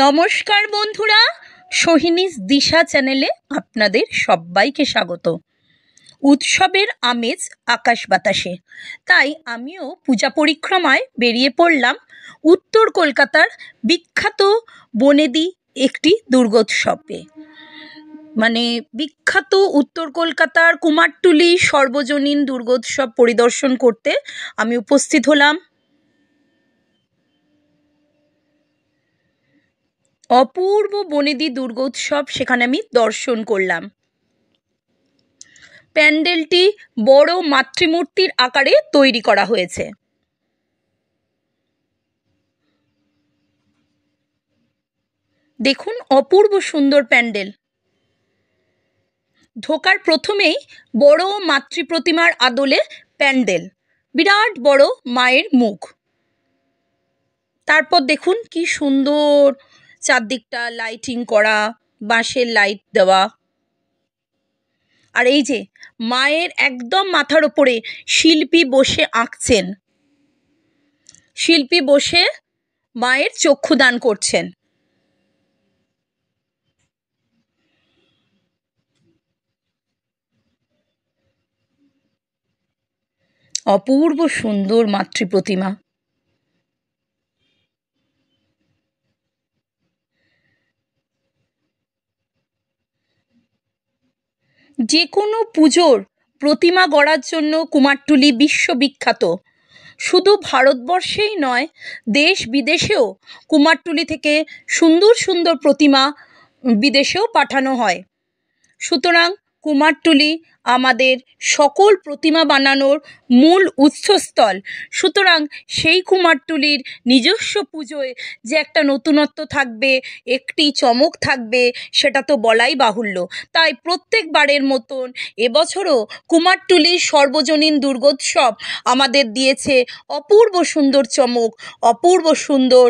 নমস্কার বন্ধুরা সোহিনীস দিশা চ্যানেলে আপনাদের সবাইকে স্বাগত উৎসবের আমেজ আকাশ বাতাসে তাই আমিও পূজা পরিক্রমায় বেরিয়ে পড়লাম উত্তর কলকাতার বিখ্যাত বনেদি একটি দুর্গোৎসবে মানে বিখ্যাত উত্তর কলকাতার কুমারটুলি সর্বজনীন দুর্গোৎসব পরিদর্শন করতে আমি উপস্থিত হলাম অপূর্ব বনেদি দুর্গোৎসব সেখানে আমি দর্শন করলাম প্যান্ডেলটি বড় মাতৃমূর্তির আকারে তৈরি করা হয়েছে দেখুন অপূর্ব সুন্দর প্যান্ডেল ঢোকার প্রথমেই বড় মাতৃ প্রতিমার আদলে প্যান্ডেল বিরাট বড় মায়ের মুখ তারপর দেখুন কি সুন্দর চারদিকটা লাইটিং করা বাঁশের লাইট দেওয়া আর এই যে মায়ের একদম মাথার ওপরে শিল্পী বসে আঁকছেন শিল্পী বসে মায়ের চক্ষুদান করছেন অপূর্ব সুন্দর মাতৃ প্রতিমা যে কোনো পুজোর প্রতিমা গড়ার জন্য কুমারটুলি বিশ্ববিখ্যাত শুধু ভারতবর্ষেই নয় দেশ বিদেশেও কুমারটুলি থেকে সুন্দর সুন্দর প্রতিমা বিদেশেও পাঠানো হয় সুতরাং কুমারটুলি আমাদের সকল প্রতিমা বানানোর মূল উৎসস্থল সুতরাং সেই কুমারটুলির নিজস্ব পুজোয় যে একটা নতুনত্ব থাকবে একটি চমক থাকবে সেটা তো বলাই বাহুল্য তাই প্রত্যেকবারের মতন এবছরও কুমারটুলির সর্বজনীন দুর্গোৎসব আমাদের দিয়েছে অপূর্ব সুন্দর চমক অপূর্ব সুন্দর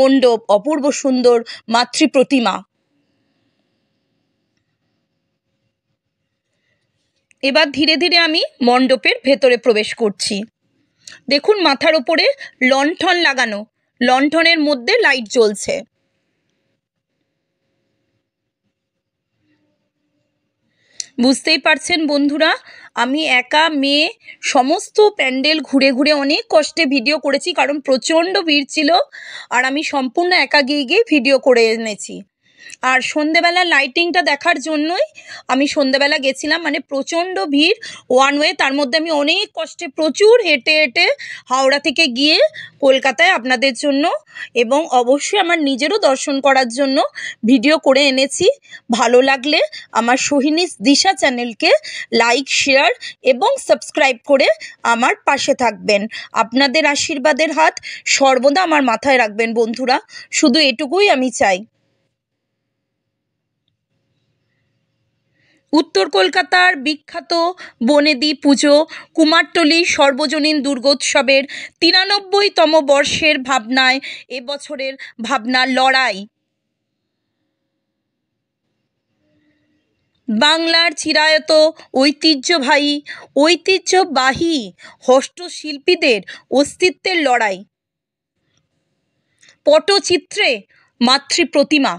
মণ্ডপ অপূর্ব সুন্দর মাতৃ প্রতিমা এবার ধীরে ধীরে আমি মণ্ডপের ভেতরে প্রবেশ করছি দেখুন মাথার ওপরে লণ্ঠন লাগানো লণ্ঠনের মধ্যে লাইট জ্বলছে বুঝতেই পারছেন বন্ধুরা আমি একা মেয়ে সমস্ত প্যান্ডেল ঘুরে ঘুরে অনেক কষ্টে ভিডিও করেছি কারণ প্রচণ্ড ভিড় ছিল আর আমি সম্পূর্ণ একা গিয়ে গিয়ে ভিডিও করে এনেছি আর সন্ধেবেলা লাইটিংটা দেখার জন্যই আমি সন্ধেবেলা গেছিলাম মানে প্রচণ্ড ভিড় ওয়ান ওয়ে তার মধ্যে আমি অনেক কষ্টে প্রচুর হেঁটে হেঁটে হাওড়া থেকে গিয়ে কলকাতায় আপনাদের জন্য এবং অবশ্যই আমার নিজেরও দর্শন করার জন্য ভিডিও করে এনেছি ভালো লাগলে আমার সোহিনীস দিশা চ্যানেলকে লাইক শেয়ার এবং সাবস্ক্রাইব করে আমার পাশে থাকবেন আপনাদের আশীর্বাদের হাত সর্বদা আমার মাথায় রাখবেন বন্ধুরা শুধু এটুকুই আমি চাই উত্তর কলকাতার বিখ্যাত বনেদি পুজো কুমারটলি সর্বজনীন দুর্গোৎসবের তিরানব্বইতম বর্ষের ভাবনায় এবছরের ভাবনা লড়াই বাংলার চিরায়ত ঐতিহ্যবাহী ঐতিহ্যবাহী হস্তশিল্পীদের অস্তিত্বের লড়াই পটচিত্রে মাতৃ প্রতিমা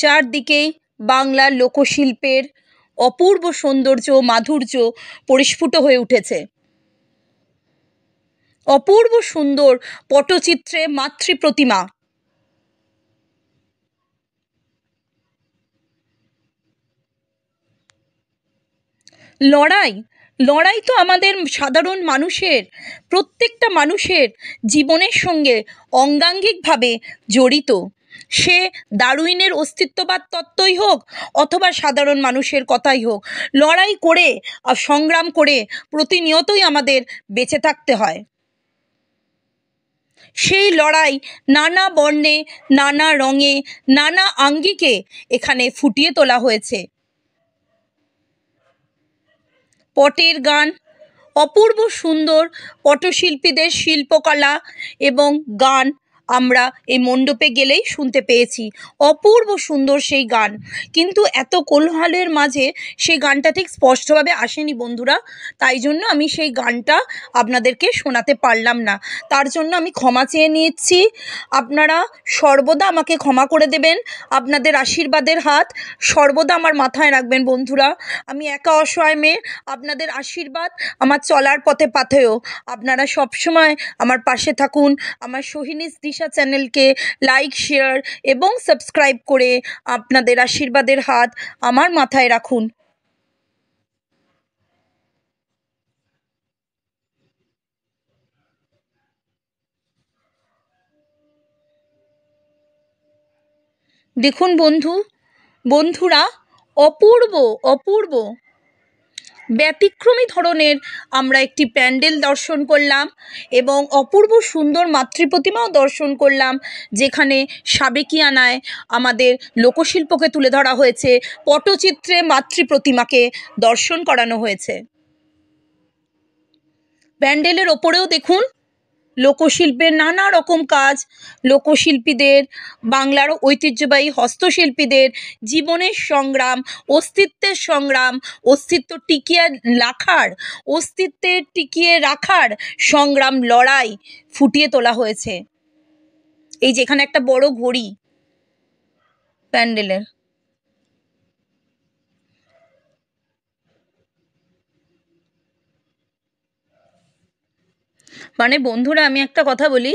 চারদিকে বাংলার লোকশিল্পের অপূর্ব সৌন্দর্য মাধুর্য পরিস্ফুট হয়ে উঠেছে অপূর্ব সুন্দর পটচিত্রে মাতৃ প্রতিমা লড়াই লড়াই তো আমাদের সাধারণ মানুষের প্রত্যেকটা মানুষের জীবনের সঙ্গে অঙ্গাঙ্গিকভাবে জড়িত সে দারুইনের অস্তিত্ববাদ তত্ত্বই হোক অথবা সাধারণ মানুষের কথাই হোক লড়াই করে আর সংগ্রাম করে প্রতিনিয়তই আমাদের বেঁচে থাকতে হয় সেই লড়াই নানা বর্ণে নানা রঙে নানা আঙ্গিকে এখানে ফুটিয়ে তোলা হয়েছে পটের গান অপূর্ব সুন্দর পটশিল্পীদের শিল্পকলা এবং গান আমরা এই মণ্ডপে গেলেই শুনতে পেয়েছি অপূর্ব সুন্দর সেই গান কিন্তু এত কোলহালের মাঝে সেই গানটা ঠিক স্পষ্টভাবে আসেনি বন্ধুরা তাই জন্য আমি সেই গানটা আপনাদেরকে শোনাতে পারলাম না তার জন্য আমি ক্ষমা চেয়ে নিচ্ছি আপনারা সর্বদা আমাকে ক্ষমা করে দেবেন আপনাদের আশীর্বাদের হাত সর্বদা আমার মাথায় রাখবেন বন্ধুরা আমি একা অসহায় মেয়ে আপনাদের আশীর্বাদ আমার চলার পথে পাথেও আপনারা সবসময় আমার পাশে থাকুন আমার সহিনী আশা চ্যানেলকে লাইক শেয়ার এবং সাবস্ক্রাইব করে আপনাদের আশীর্বাদের হাত আমার মাথায় রাখুন দেখুন বন্ধু বন্ধুরা অপূর্ব অপূর্ব ব্যতিক্রমী ধরনের আমরা একটি প্যান্ডেল দর্শন করলাম এবং অপূর্ব সুন্দর মাতৃপ্রতিমাও দর্শন করলাম যেখানে সাবেকিয়ানায় আমাদের লোকশিল্পকে তুলে ধরা হয়েছে পটচিত্রে মাতৃপ্রতিমাকে দর্শন করানো হয়েছে প্যান্ডেলের ওপরেও দেখুন লোকশিল্পের নানা রকম কাজ লোকশিল্পীদের বাংলার ঐতিহ্যবাহী হস্তশিল্পীদের জীবনের সংগ্রাম অস্তিত্বের সংগ্রাম অস্তিত্ব টিকিয়ে রাখার অস্তিত্বের টিকিয়ে রাখার সংগ্রাম লড়াই ফুটিয়ে তোলা হয়েছে এই যেখানে একটা বড় ঘড়ি প্যান্ডেলের মানে বন্ধুরা আমি একটা কথা বলি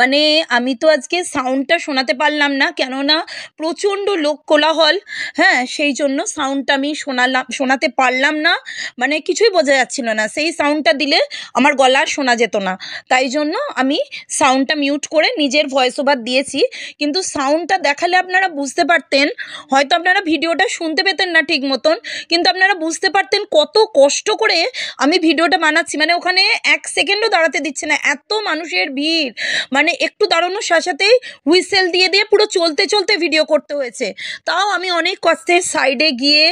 মানে আমি তো আজকে সাউন্ডটা শোনাতে পারলাম না কেননা প্রচণ্ড লোক কোলাহল হ্যাঁ সেই জন্য সাউন্ডটা আমি শোনালাম শোনাতে পারলাম না মানে কিছুই বোঝা যাচ্ছিল না সেই সাউন্ডটা দিলে আমার গলা শোনা যেত না তাই জন্য আমি সাউন্ডটা মিউট করে নিজের ভয়েস ওভার দিয়েছি কিন্তু সাউন্ডটা দেখালে আপনারা বুঝতে পারতেন হয়তো আপনারা ভিডিওটা শুনতে পেতেন না ঠিক মতন কিন্তু আপনারা বুঝতে পারতেন কত কষ্ট করে আমি ভিডিওটা বানাচ্ছি মানে ওখানে এক সেকেন্ডও দাঁড়াতে দিচ্ছে না এত মানুষের ভিড় মানে একটু দাঁড়ানোর সাথেই হুইসেল দিয়ে দিয়ে পুরো চলতে চলতে ভিডিও করতে হয়েছে তাও আমি অনেক কষ্টে সাইডে গিয়ে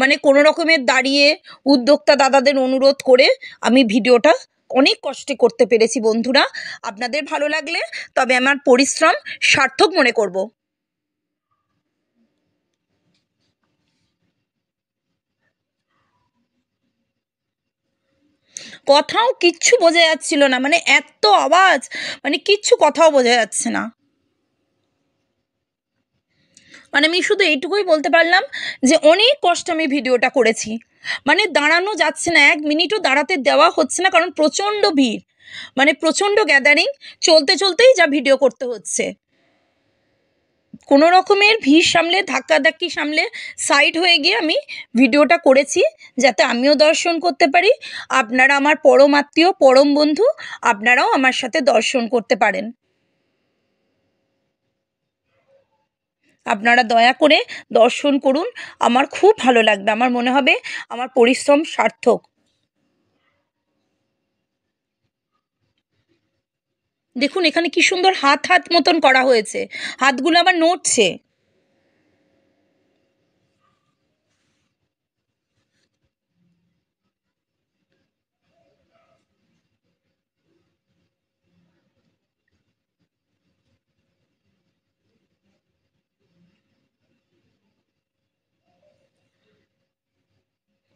মানে কোনো রকমের দাঁড়িয়ে উদ্যোক্তা দাদাদের অনুরোধ করে আমি ভিডিওটা অনেক কষ্টে করতে পেরেছি বন্ধুরা আপনাদের ভালো লাগলে তবে আমার পরিশ্রম সার্থক মনে করব কথাও কিচ্ছু বোঝা যাচ্ছিল না মানে এত আওয়াজ মানে কিচ্ছু কথাও বোঝা যাচ্ছে না মানে আমি শুধু এইটুকুই বলতে পারলাম যে অনেক কষ্ট আমি ভিডিওটা করেছি মানে দাঁড়ানো যাচ্ছে না এক মিনিটও দাঁড়াতে দেওয়া হচ্ছে না কারণ প্রচণ্ড ভিড় মানে প্রচণ্ড গ্যাদারিং চলতে চলতেই যা ভিডিও করতে হচ্ছে কোনো রকমের ভিড় সামলে ধাক্কাধাক্কি সামলে সাইড হয়ে গিয়ে আমি ভিডিওটা করেছি যাতে আমিও দর্শন করতে পারি আপনারা আমার পরম আত্মীয় পরম বন্ধু আপনারাও আমার সাথে দর্শন করতে পারেন আপনারা দয়া করে দর্শন করুন আমার খুব ভালো লাগবে আমার মনে হবে আমার পরিশ্রম সার্থক দেখুন এখানে কি সুন্দর হাত হাত মতন করা হয়েছে হাতগুলো আবার নড়ছে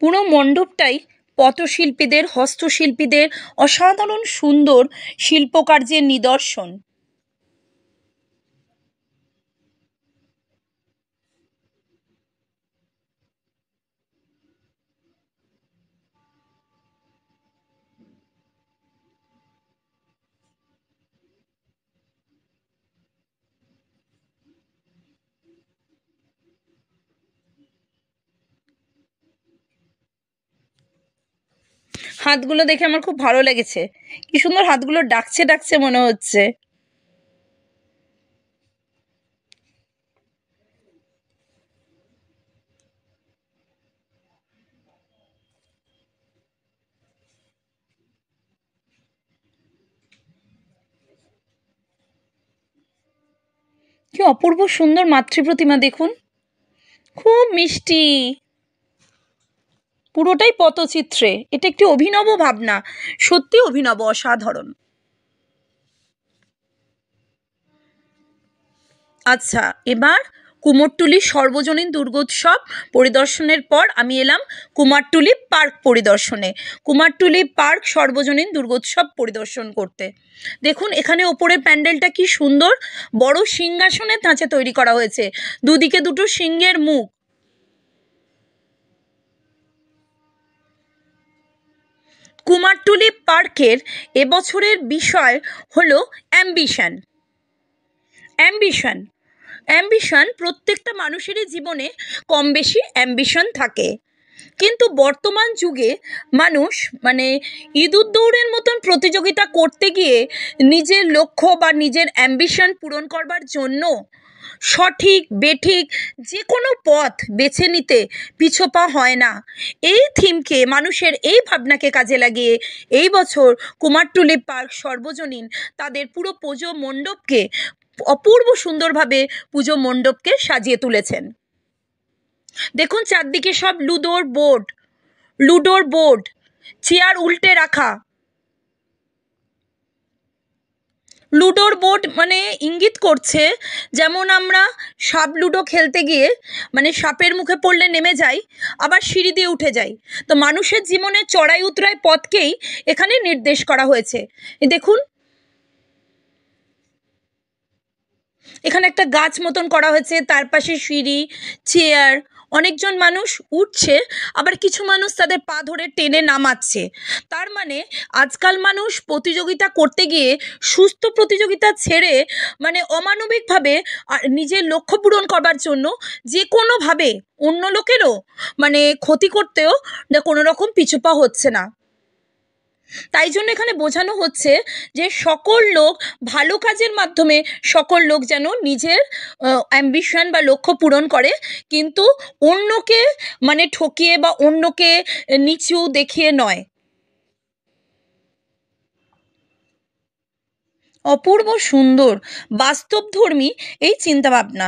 পুরো মণ্ডপটাই পটশিল্পীদের হস্তশিল্পীদের অসাধারণ সুন্দর শিল্পকার্যের নিদর্শন হাতগুলো দেখে আমার খুব ভালো লেগেছে কি সুন্দর হাতগুলো ডাকছে ডাকছে মনে হচ্ছে কি অপূর্ব সুন্দর মাতৃ প্রতিমা দেখুন খুব মিষ্টি পুরোটাই পথচিত্রে এটা একটি অভিনব ভাবনা সত্যি অভিনব অসাধারণ আচ্ছা এবার কুমোরটুলি সর্বজনীন দুর্গোৎসব পরিদর্শনের পর আমি এলাম কুমারটুলি পার্ক পরিদর্শনে কুমারটুলি পার্ক সর্বজনীন দুর্গোৎসব পরিদর্শন করতে দেখুন এখানে ওপরে প্যান্ডেলটা কি সুন্দর বড় সিংহাসনের ধাঁচে তৈরি করা হয়েছে দুদিকে দুটো সিংহের মুখ কুমারটুলি পার্কের এবছরের বিষয় হলো অ্যাম্বিশান অ্যাম্বিশান অ্যাম্বিশান প্রত্যেকটা মানুষেরই জীবনে কম বেশি অ্যাম্বিশন থাকে কিন্তু বর্তমান যুগে মানুষ মানে ইঁদুর দৌড়ের মতন প্রতিযোগিতা করতে গিয়ে নিজের লক্ষ্য বা নিজের অ্যাম্বিশন পূরণ করবার জন্য সঠিক বেঠিক যে কোনো পথ বেছে নিতে পিছোপা হয় না এই থিমকে মানুষের এই ভাবনাকে কাজে লাগিয়ে এই বছর কুমারটুলি পার্ক সর্বজনীন তাদের পুরো পুজো মণ্ডপকে অপূর্ব সুন্দরভাবে পুজো মণ্ডপকে সাজিয়ে তুলেছেন দেখুন চারদিকে সব লুডোর বোর্ড লুডোর বোর্ড চেয়ার উল্টে রাখা লুডোর বোর্ড মানে ইঙ্গিত করছে যেমন আমরা সাপ লুডো খেলতে গিয়ে মানে সাপের মুখে পড়লে নেমে যাই আবার সিঁড়ি দিয়ে উঠে যাই তো মানুষের জীবনে চড়াই উতরায় পথকেই এখানে নির্দেশ করা হয়েছে দেখুন এখানে একটা গাছ মতন করা হয়েছে তার পাশে সিঁড়ি চেয়ার অনেকজন মানুষ উঠছে আবার কিছু মানুষ তাদের পা ধরে টেনে নামাচ্ছে তার মানে আজকাল মানুষ প্রতিযোগিতা করতে গিয়ে সুস্থ প্রতিযোগিতা ছেড়ে মানে অমানবিকভাবে নিজের লক্ষ্য পূরণ করবার জন্য যে কোনোভাবে অন্য লোকেরও মানে ক্ষতি করতেও কোনো রকম পিছুপা হচ্ছে না তাই জন্য এখানে বোঝানো হচ্ছে যে সকল লোক ভালো কাজের মাধ্যমে সকল লোক যেন নিজের অ্যাম্বিশন বা লক্ষ্য পূরণ করে কিন্তু অন্যকে মানে ঠকিয়ে বা অন্যকে নিচু দেখিয়ে নয় অপূর্ব সুন্দর বাস্তবধর্মী এই চিন্তাভাবনা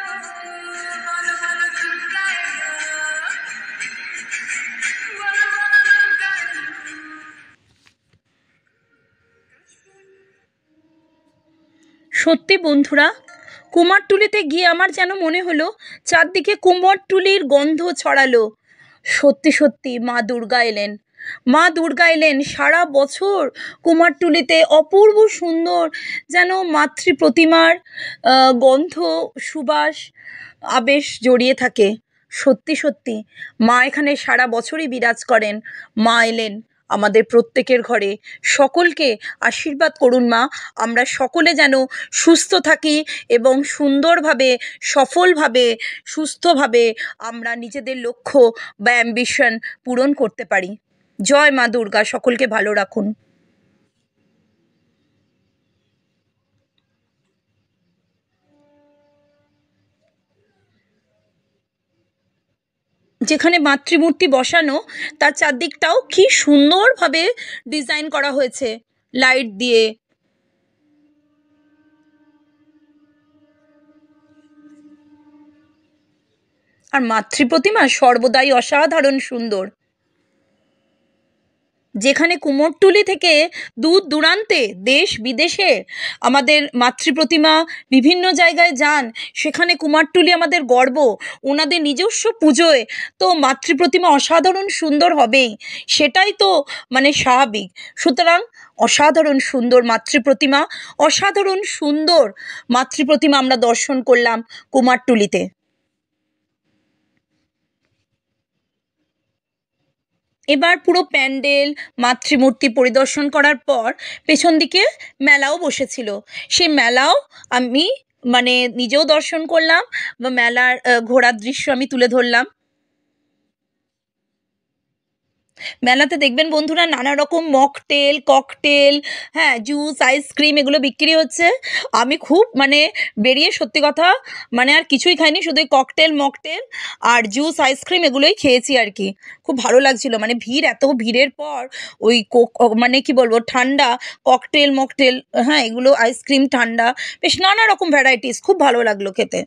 সত্যি বন্ধুরা কুমারটুলিতে গিয়ে আমার যেন মনে হলো চারদিকে কুমারটুলির গন্ধ ছড়ালো সত্যি সত্যি মা দুর্গা এলেন মা দুর্গা এলেন সারা বছর কুমারটুলিতে অপূর্ব সুন্দর যেন মাতৃ প্রতিমার গন্ধ সুবাস আবেশ জড়িয়ে থাকে সত্যি সত্যি মা এখানে সারা বছরই বিরাজ করেন মা এলেন আমাদের প্রত্যেকের ঘরে সকলকে আশীর্বাদ করুন মা আমরা সকলে যেন সুস্থ থাকি এবং সুন্দরভাবে সফলভাবে সুস্থভাবে আমরা নিজেদের লক্ষ্য বা অ্যাম্বিশন পূরণ করতে পারি জয় মা দুর্গা সকলকে ভালো রাখুন যেখানে মাতৃমূর্তি বসানো তার চারদিকটাও কি সুন্দরভাবে ডিজাইন করা হয়েছে লাইট দিয়ে আর মাতৃ প্রতিমা সর্বদাই অসাধারণ সুন্দর যেখানে কুমোরটুলি থেকে দূর দূরান্তে দেশ বিদেশে আমাদের মাতৃপ্রতিমা বিভিন্ন জায়গায় যান সেখানে কুমারটুলি আমাদের গর্ব ওনাদের নিজস্ব পুজোয় তো মাতৃপ্রতিমা অসাধারণ সুন্দর হবেই সেটাই তো মানে স্বাভাবিক সুতরাং অসাধারণ সুন্দর মাতৃপ্রতিমা অসাধারণ সুন্দর মাতৃপ্রতিমা আমরা দর্শন করলাম কুমারটুলিতে এবার পুরো প্যান্ডেল মাতৃমূর্তি পরিদর্শন করার পর পেছন দিকে মেলাও বসেছিল সেই মেলাও আমি মানে নিজেও দর্শন করলাম বা মেলার ঘোরার দৃশ্য আমি তুলে ধরলাম মেলাতে দেখবেন বন্ধুরা নানা রকম মকটেল ককটেল হ্যাঁ জুস আইসক্রিম এগুলো বিক্রি হচ্ছে আমি খুব মানে বেরিয়ে সত্যি কথা মানে আর কিছুই খাইনি শুধু ককটেল মকটেল আর জুস আইসক্রিম এগুলোই খেয়েছি আর কি খুব ভালো লাগছিল মানে ভিড় এত ভিড়ের পর ওই কোক মানে কি বলবো ঠান্ডা ককটেল মকটেল হ্যাঁ এগুলো আইসক্রিম ঠান্ডা বেশ নানা রকম ভ্যারাইটিস খুব ভালো লাগলো খেতে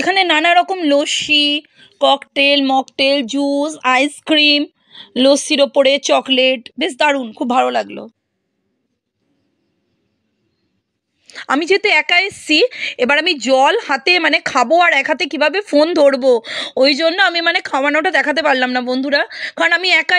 এখানে নানা রকম lassi cocktail mocktail juice ice cream লস্যির ওপরে চকলেট বেশ দারুণ খুব ভালো লাগলো আমি যেহেতু একা এসছি এবার আমি জল হাতে মানে খাবো আর এক হাতে কীভাবে ফোন ধরবো ওই জন্য আমি মানে খাওয়ানোটা দেখাতে পারলাম না বন্ধুরা কারণ আমি একা